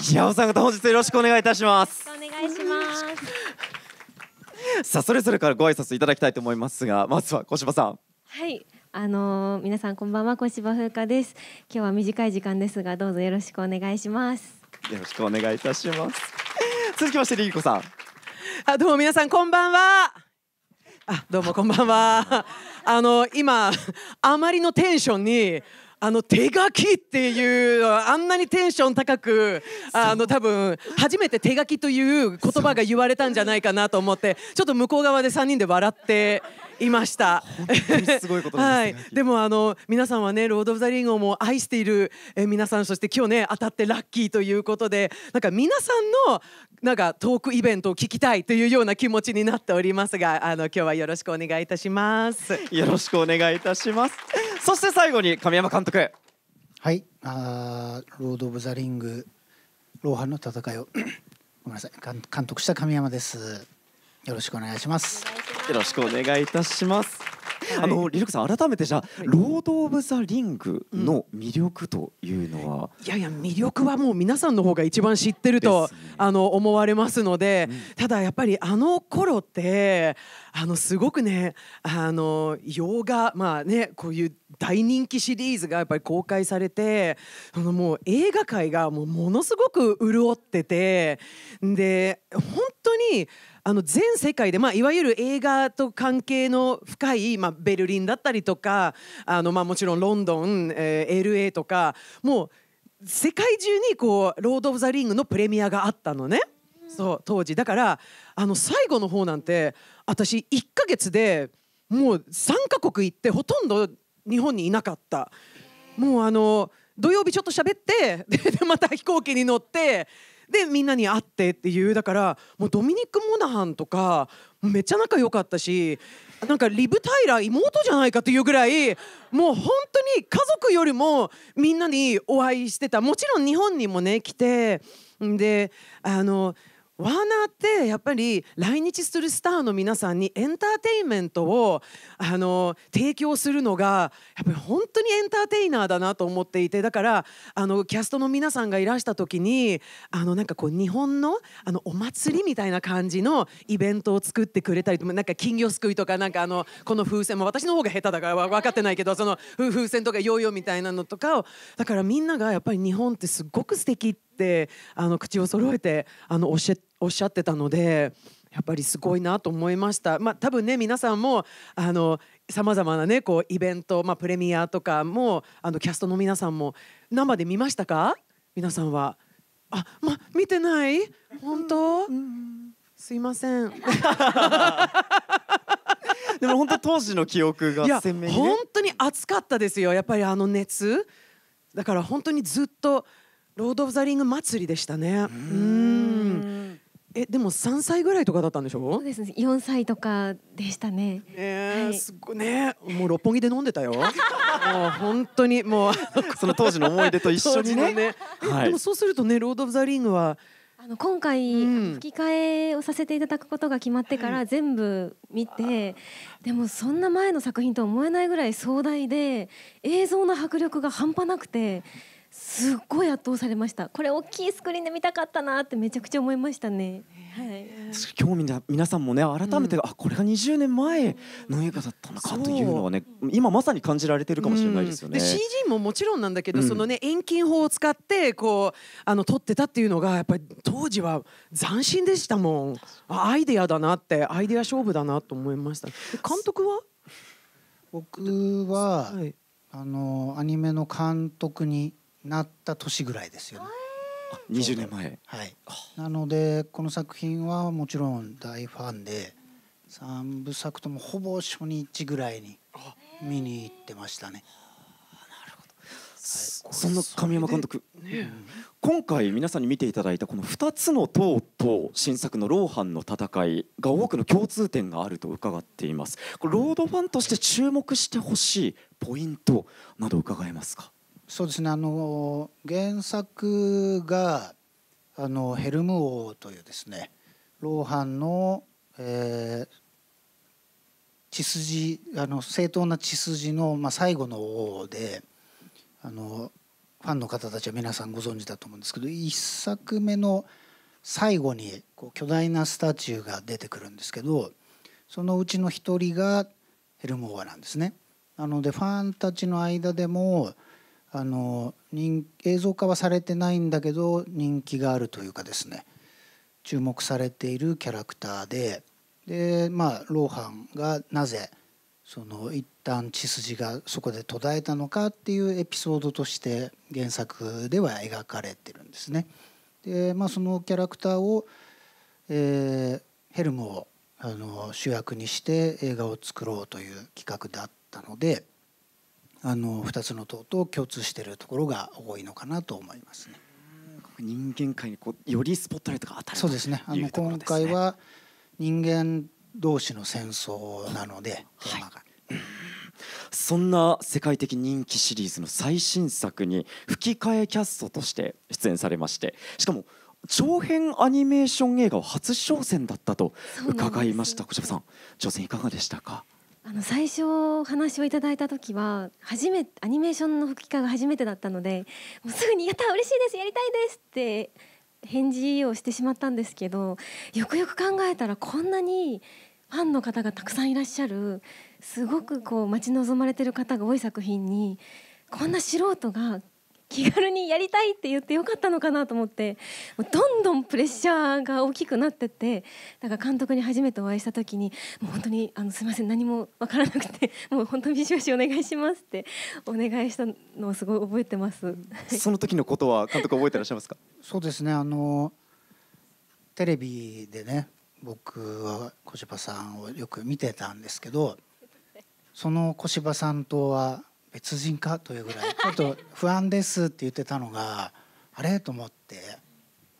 平尾さん方本日よろしくお願いいたしますお願いしますさあそれぞれからご挨拶いただきたいと思いますがまずは小柴さんはいあのー、皆さんこんばんは小柴風花です今日は短い時間ですがどうぞよろしくお願いしますよろしくお願いいたします続きましてりりこさんあどうも皆さんこんばんはあどうもこんばんはあの今あまりのテンションにあの手書きっていうあんなにテンション高くあの多分初めて手書きという言葉が言われたんじゃないかなと思ってちょっと向こう側で3人で笑って。いました。すごいことです、ね、はい。でもあの皆さんはねロードオブザリングも愛している、え皆さんそして今日ね当たってラッキーということでなんか皆さんのなんかトークイベントを聞きたいというような気持ちになっておりますがあの今日はよろしくお願いいたします。よろしくお願いいたします。そして最後に神山監督。はい。あロードオブザリングローハンの戦いをごめんなさい監督した神山です。よろしくお願いします。よろしくお願いいたします。はい、あのリルクさん改めてじゃあ、はい、ロード・オブ・ザ・リングの魅力というのは、うん、いやいや魅力はもう皆さんの方が一番知ってると、ね、あの思われますので、うん、ただやっぱりあの頃ってあのすごくねあの洋画まあねこういう大人気シリーズがやっぱり公開されてそのもう映画界がもうものすごく潤っててで本当にあの全世界で、まあ、いわゆる映画と関係の深い、まあ、ベルリンだったりとかあの、まあ、もちろんロンドン、えー、LA とかもう世界中にこう「ロード・オブ・ザ・リング」のプレミアがあったのね、うん、そう当時だからあの最後の方なんて私1か月でもう3か国行ってほとんど日本にいなかったもうあの土曜日ちょっと喋って でまた飛行機に乗ってでみんなに会ってっていうだからもうドミニック・モナハンとかめっちゃ仲良かったしなんかリブ・タイラー妹じゃないかというぐらいもう本当に家族よりもみんなにお会いしてたもちろん日本にもね来てであのワーナーってやっぱり来日するスターの皆さんにエンターテインメントをあの提供するのがやっぱり本当にエンターテイナーだなと思っていてだからあのキャストの皆さんがいらした時にあのなんかこう日本のあのお祭りみたいな感じのイベントを作ってくれたりなんか金魚すくいとかなんかあのこの風船も私の方が下手だから分かってないけどその風船とかヨーヨーみたいなのとかをだからみんながやっぱり日本ってすごく素敵ってあの口を揃えてあの教えておっしゃってたのでやっぱりすごいなと思いました。まあ、多分ね皆さんもあのさまざまなねこうイベント、まあ、プレミアとかもあのキャストの皆さんも生で見ましたか皆さんは。あま見てない本当、うんうん、すいません。でも本当当時の記憶が鮮明に、ね、本当に熱かったですよやっぱりあの熱だから本当にずっと「ロード・オブ・ザ・リング」祭りでしたね。うんえでも3歳ぐらいとかだったんでしょそうですね4歳とかでしたねね、はい、すごいねもう六本木で飲んでたよ もう本当にもう その当時の思い出と一緒にね、ねはい、でもそうするとね「ロード・オブ・ザ・リングは」あの今回、うん、吹き替えをさせていただくことが決まってから全部見て、でもそんな前の作品とは思えないぐらい壮大で映像の迫力が半端なくてすっごい圧倒されましたこれ大きいスクリーンで見たかったなってめちゃくちゃ思いましたね、はい、今日み皆さんもね改めて、うん、あこれが20年前の映画だったのかというのはね今まさに感じられてるかもしれないですよね、うん、CG ももちろんなんだけど、うん、そのね遠近法を使ってこうあの撮ってたっていうのがやっぱり当時は斬新でしたもんアイデアだなってアイデア勝負だなと思いました監督は僕は、はい、あのアニメの監督になった年ぐらいですよね。20年前、はい、なのでこの作品はもちろん大ファンで3部作ともほぼ初日ぐらいに見に行ってましたね。はい、そんな神山監督、ね、今回皆さんに見ていただいたこの2つの塔と新作の「ローハンの戦い」が多くの共通点があると伺っていますこれロードファンとして注目してほしいポイントなど伺えますかそうですねあの原作があのヘルム王というですねローハンの、えー、血筋あの正当な血筋の、まあ、最後の王であのファンの方たちは皆さんご存知だと思うんですけど1作目の最後にこう巨大なスタチューが出てくるんですけどそのうちの一人がヘルム王なんですね。なのでファンたちの間でもあの人映像化はされてないんだけど人気があるというかですね注目されているキャラクターででまあローハンがなぜその一旦血筋がそこで途絶えたのかっていうエピソードとして原作では描かれてるんですね。でまあ、そのキャラクターを、えー、ヘルムをあの主役にして映画を作ろうという企画だったのであの2つの党と共通しているところが多いのかなと思いますね。人間界にこうよりスポットライトが当たるそうですね。あの、ね、今回は人間同士の戦争なので、そんな世界的人気シリーズの最新作に吹き替えキャストとして出演されましてしかも長編アニメーション映画を初挑戦だったと伺いました小島さん挑戦いかがでしたかあの最初お話をいただいた時は初めアニメーションの吹き替えが初めてだったのでもうすぐに「やった嬉しいですやりたいです」って返事をしてしまったんですけどよくよく考えたらこんなにファンの方がたくさんいらっしゃるすごくこう待ち望まれてる方が多い作品にこんな素人が気軽にやりたいって言ってよかったのかなと思ってどんどんプレッシャーが大きくなってってだから監督に初めてお会いした時にもう本当にあのすみません何も分からなくてもう本当にビシバシお願いしますってお願いしたのをすごい覚えてます。その時のことは監督覚えてらっしゃいますかそうですねあのテレビでね僕は小芝さんをよく見てたんですけどその小芝さんとは別人かというぐらい ちょっと不安ですって言ってたのがあれと思って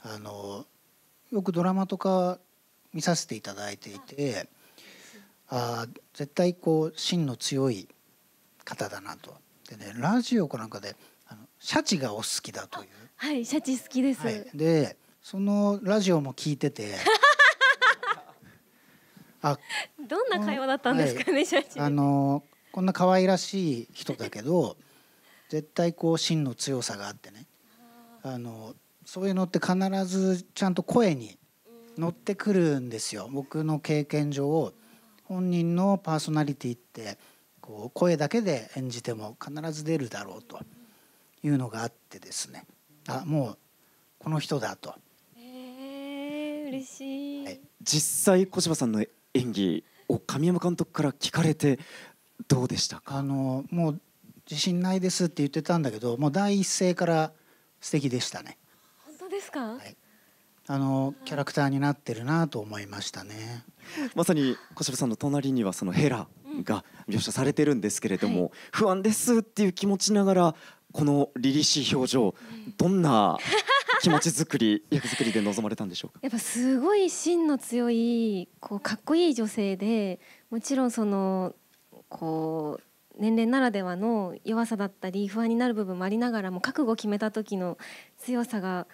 あのよくドラマとか見させていただいていてあ絶対こう芯の強い方だなと。でねラジオかなんかであのシャチがお好きだという。はいシャチ好きです。はい、でそのラジオも聞いてて。あどんな会話だったんですかね、はい、シャチ。あのこんな可愛らしい人だけど絶対こう芯の強さがあってねあのそういうのって必ずちゃんと声に乗ってくるんですよ僕の経験上本人のパーソナリティってこう声だけで演じても必ず出るだろうというのがあってですねあもうこの人だと。えー、嬉しい、はい、実際小柴さんの演技を神山監督から聞かれてどうでしたかあのもう自信ないですって言ってたんだけどもう第一声から素敵でしたね本当ですか、はい、あのキャラクターになってるなと思いましたね、まさに小城さんの隣にはそのヘラが描写されてるんですけれども、はい、不安ですっていう気持ちながらこの凛々しい表情、どんな気持ち作り役作りで臨まれたんでしょうか やっぱすごい芯の強いこうかっこいい女性でもちろんそのこう年齢ならではの弱さだったり不安になる部分もありながらも覚悟を決めた時の強さが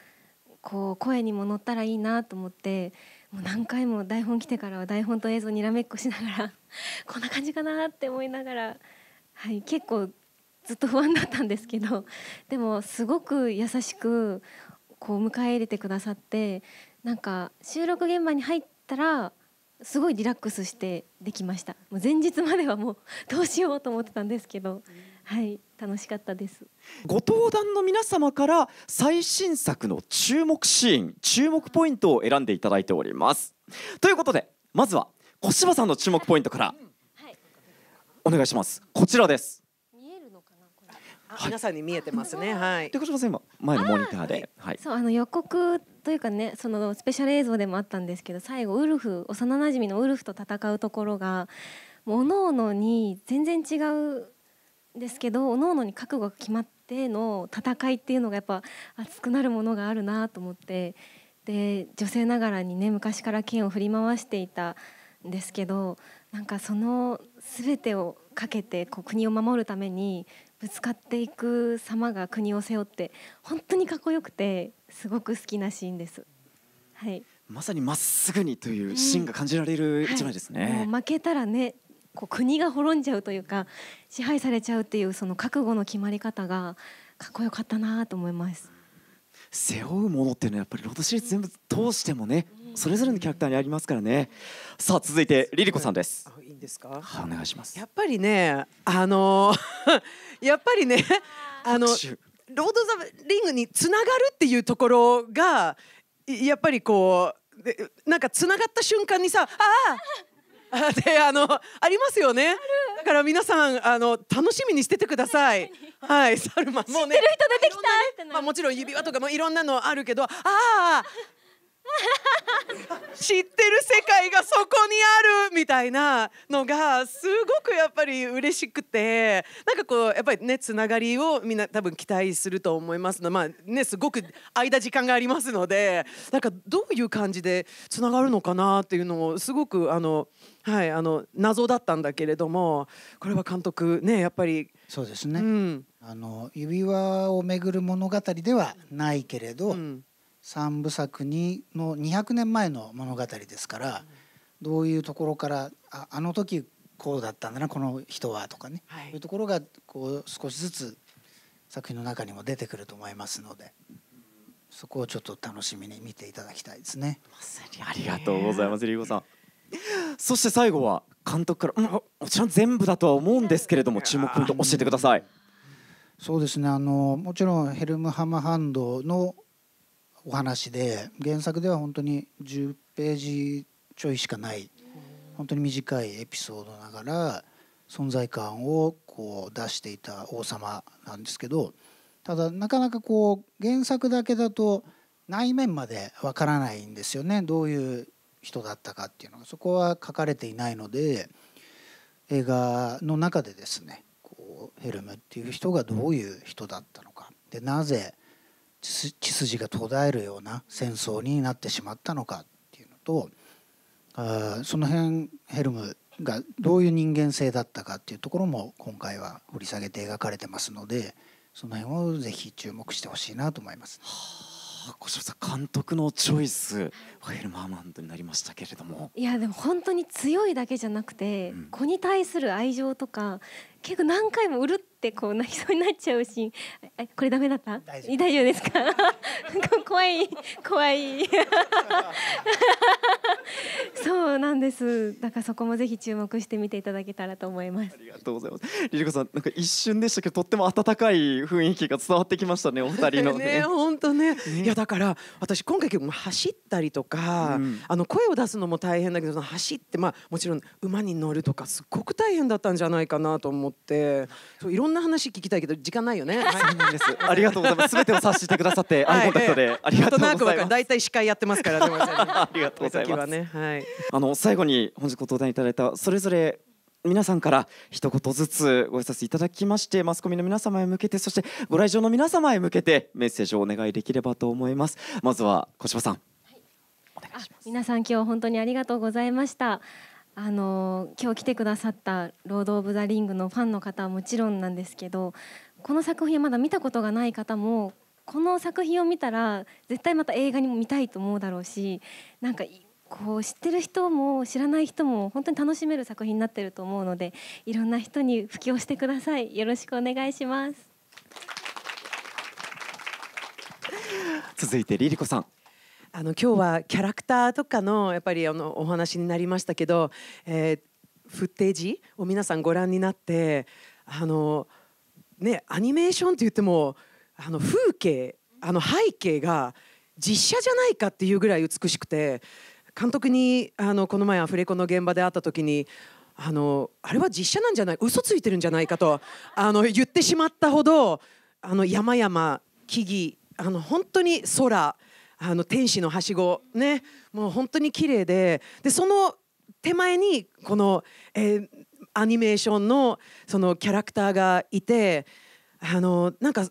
こう声にも乗ったらいいなと思ってもう何回も台本来てからは台本と映像にらめっこしながら こんな感じかなって思いながら、はい、結構ずっと不安だったんですけどでもすごく優しくこう迎え入れてくださってなんか収録現場に入ったらすごいリラックスしてできましたもう前日まではもうどうしようと思ってたんですけど、はい楽しかったですご登壇の皆様から最新作の注目シーン注目ポイントを選んでいただいておりますということでまずは小芝さんの注目ポイントからお願いしますこちらです皆さんに見えてますね。はい。で、小島さん今前のモニターで、はい。そうあの予告というかね、そのスペシャル映像でもあったんですけど、最後ウルフ幼馴染のウルフと戦うところが、各々に全然違うんですけど、各々に覚悟が決まっての戦いっていうのがやっぱ熱くなるものがあるなと思って、で女性ながらにね昔から剣を振り回していたんですけど、なんかその全てをかけてこう国を守るためにぶつかっていく様が国を背負って本当にかっこよくてすごく好きなシーンです。はい、まさにまっすぐにというシーンが感じられる一枚ですね。うんはい、負けたらねこう国が滅んじゃうというか支配されちゃうっていうその覚悟の決まり方がかっこよかったなと思います。背負うものっていうのはやっぱりロードシリーズ全部通してもね、それぞれのキャラクターにありますからねさあ続いてリリコさんです、はい、いいんですか、お願いしますやっぱりねあの やっぱりねあのロード・ザ・リングにつながるっていうところがやっぱりこうでなんかつながった瞬間にさああであのありますよねだから皆さんあの楽しみにしててください はいサルマもうね、出てきね、まあもちろん指輪とかもいろんなのあるけどああ 知ってる世界がそこにあるみたいなのがすごくやっぱり嬉しくてなんかこうやっぱりねつながりをみんな多分期待すると思いますのまあねすごく間時間がありますのでなんかどういう感じでつながるのかなっていうのをすごくあのはいあの謎だったんだけれどもこれは監督ねやっぱりそうですね、うん、あの指輪をめぐる物語ではないけれど、うん三部作にの200年前の物語ですから、どういうところからああの時こうだったんだなこの人はとかね、はい、そういうところがこう少しずつ作品の中にも出てくると思いますので。そこをちょっと楽しみに見ていただきたいですね。まさにありがとうございます、りこさん。そして最後は監督から、うん、もちろん全部だとは思うんですけれども、注目ポイント教えてください。そうですね。あのもちろんヘルムハムハンドのお話で原作では本当に10ページちょいしかない本当に短いエピソードながら存在感をこう出していた王様なんですけどただなかなかこう原作だけだと内面までわからないんですよねどういう人だったかっていうのがそこは書かれていないので映画の中でですねこうヘルムっていう人がどういう人だったのかでなぜ血筋が途絶えるような戦争になってしまったのかっていうのとあその辺ヘルムがどういう人間性だったかっていうところも今回は掘り下げて描かれてますのでその辺をぜひ注目してほしいなと思います、ね。はあ、小柴さん監督のチョイスフェルマーマンドになりましたけれどもいやでも本当に強いだけじゃなくて、うん、子に対する愛情とか結構何回もうるってこう泣きそうになっちゃうしこれダメだった大丈夫ですか 怖い怖い そうなんですだからそこもぜひ注目して見ていただけたらと思いますありがとうございますりリこさんなんか一瞬でしたけどとっても温かい雰囲気が伝わってきましたねお二人のね本当ね、ね、いやだから私今回結構走ったりとか、うん、あの声を出すのも大変だけど走ってまあもちろん馬に乗るとかすごく大変だったんじゃないかなと思ってそういろんなな話聞きたいけど時間ないよね。ありがとうございます。すべてを察してくださってアイコンタクトでありがとうございます。大体司会やってますから。ありがとうございます。あの最後に本日ご登壇いただいたそれぞれ皆さんから一言ずつご挨拶いただきましてマスコミの皆様へ向けてそしてご来場の皆様へ向けてメッセージをお願いできればと思いますまずは小芝さん、はい、皆さん今日本当にありがとうございましたあの今日来てくださった「ロード・オブ・ザ・リング」のファンの方はもちろんなんですけどこの作品まだ見たことがない方もこの作品を見たら絶対また映画にも見たいと思うだろうしなんかこう知ってる人も知らない人も本当に楽しめる作品になってると思うのでいろんな人に布教してくださいよろしくお願いします続いてリリコさんあの今日はキャラクターとかのやっぱりあのお話になりましたけど、えー、フッテージを皆さんご覧になってあの、ね、アニメーションって言ってもあの風景あの背景が実写じゃないかっていうぐらい美しくて監督にあのこの前アフレコの現場で会った時にあのあれは実写なんじゃない嘘ついてるんじゃないかとあの言ってしまったほどあの山々木々あの本当に空あの天使のはしごねもう本当に綺麗ででその手前にこの、えー、アニメーションのそのキャラクターがいてあのなんか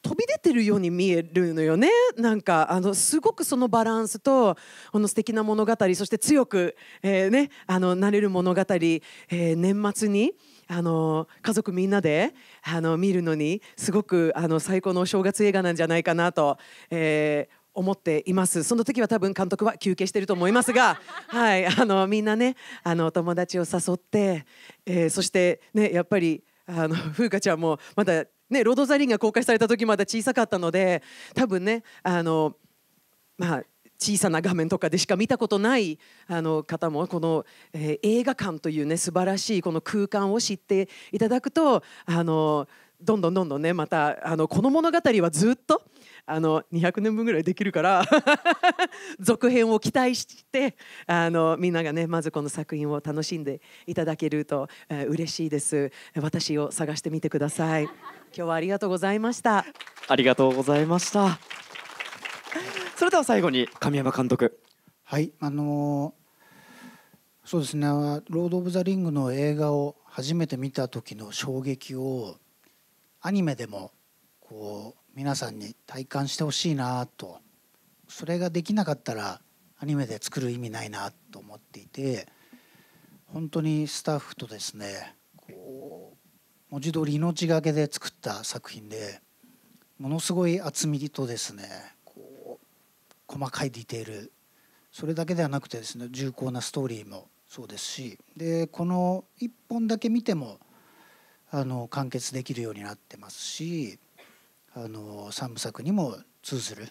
飛び出てるように見えるのよねなんかあのすごくそのバランスとこの素敵な物語そして強く、えー、ね、あのなれる物語、えー、年末にあの家族みんなであの見るのにすごくあの最高のお正月映画なんじゃないかなと、えー、思っていますその時は多分監督は休憩してると思いますが、はい、あのみんなねあの友達を誘って、えー、そしてねやっぱりあの風花ちゃんもまだね「ロード・ザ・リン」が公開された時まだ小さかったので多分ねあのまあ小さな画面とかでしか見たことないあの方もこの、えー、映画館というね素晴らしいこの空間を知っていただくとあのどんどんどんどんねまたあのこの物語はずっとあの200年分ぐらいできるから 続編を期待してあのみんながねまずこの作品を楽しんでいただけると、えー、嬉しいです私を探してみてください 今日はありがとうございましたありがとうございましたそれでは最後に神山監督はいあのー、そうですね「ロード・オブ・ザ・リング」の映画を初めて見た時の衝撃をアニメでもこう皆さんに体感してほしいなとそれができなかったらアニメで作る意味ないなと思っていて本当にスタッフとですねこう文字通り命がけで作った作品でものすごい厚みとですねこう細かいディテールそれだけではなくてですね重厚なストーリーもそうですしでこの1本だけ見てもあの完結できるようになってますしあの3部作にも通ずる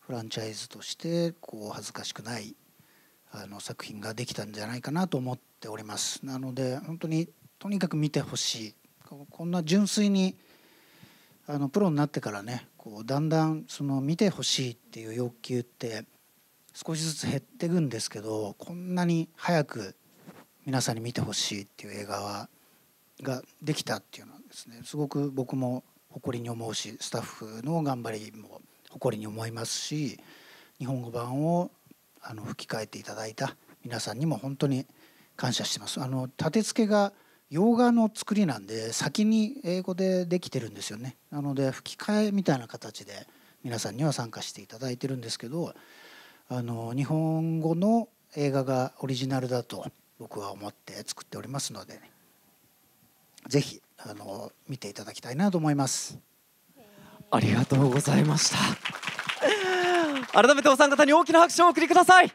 フランチャイズとしてこう恥ずかしくないあの作品ができたんじゃないかなと思っておりますなので本当にとにかく見てほしいこんな純粋にあのプロになってからねこうだんだんその見てほしいっていう欲求って少しずつ減っていくんですけどこんなに早く皆さんに見てほしいっていう映画はができたっていうのはですねすごく僕も誇りに思うしスタッフの頑張りも誇りに思いますし日本語版をあの吹き替えていただいた皆さんにも本当に感謝してます。あの立て付けが洋画の作りなんで先に英語でできてるんですよね。なので吹き替えみたいな形で皆さんには参加していただいてるんですけど、あの日本語の映画がオリジナルだと僕は思って作っておりますので、ね、ぜひあの見ていただきたいなと思います。ありがとうございました。改めてお三方に大きな拍手をお送りください。